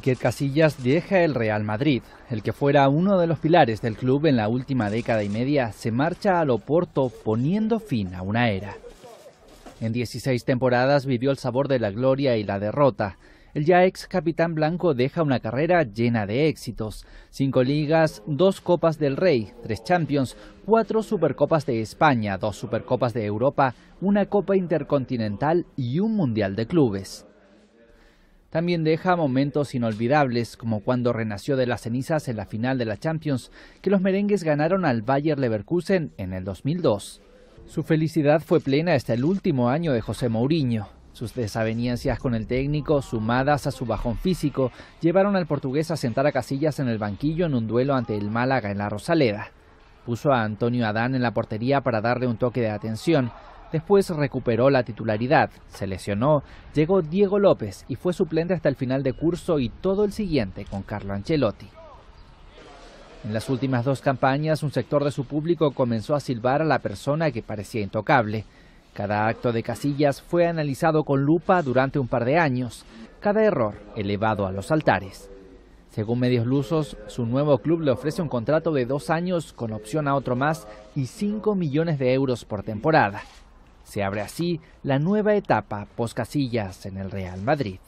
que Casillas deja el Real Madrid. El que fuera uno de los pilares del club en la última década y media se marcha al Oporto poniendo fin a una era. En 16 temporadas vivió el sabor de la gloria y la derrota. El ya ex capitán blanco deja una carrera llena de éxitos. Cinco ligas, dos Copas del Rey, tres Champions, cuatro Supercopas de España, dos Supercopas de Europa, una Copa Intercontinental y un Mundial de Clubes. También deja momentos inolvidables, como cuando renació de las cenizas en la final de la Champions, que los merengues ganaron al Bayer Leverkusen en el 2002. Su felicidad fue plena hasta el último año de José Mourinho. Sus desavenencias con el técnico, sumadas a su bajón físico, llevaron al portugués a sentar a Casillas en el banquillo en un duelo ante el Málaga en la Rosaleda. Puso a Antonio Adán en la portería para darle un toque de atención, Después recuperó la titularidad, se lesionó, llegó Diego López y fue suplente hasta el final de curso y todo el siguiente con Carlo Ancelotti. En las últimas dos campañas, un sector de su público comenzó a silbar a la persona que parecía intocable. Cada acto de Casillas fue analizado con lupa durante un par de años, cada error elevado a los altares. Según medios lusos, su nuevo club le ofrece un contrato de dos años con opción a otro más y 5 millones de euros por temporada. Se abre así la nueva etapa poscasillas en el Real Madrid.